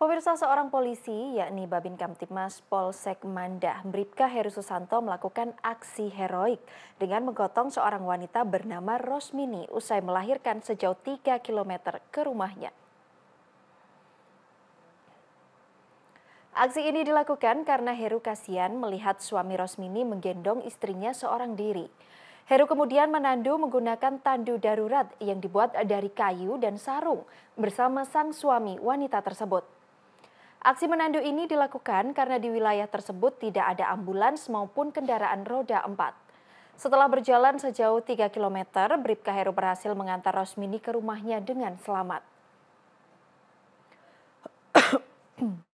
Pemirsa seorang polisi, yakni Babin Kamtipmas Polsek Mandah, Bribka Heru Susanto melakukan aksi heroik dengan menggotong seorang wanita bernama Rosmini usai melahirkan sejauh 3 km ke rumahnya. Aksi ini dilakukan karena Heru kasihan melihat suami Rosmini menggendong istrinya seorang diri. Heru kemudian menandu menggunakan tandu darurat yang dibuat dari kayu dan sarung bersama sang suami wanita tersebut. Aksi menandu ini dilakukan karena di wilayah tersebut tidak ada ambulans maupun kendaraan roda empat. Setelah berjalan sejauh 3 km, Bribka Heru berhasil mengantar Rosmini ke rumahnya dengan selamat.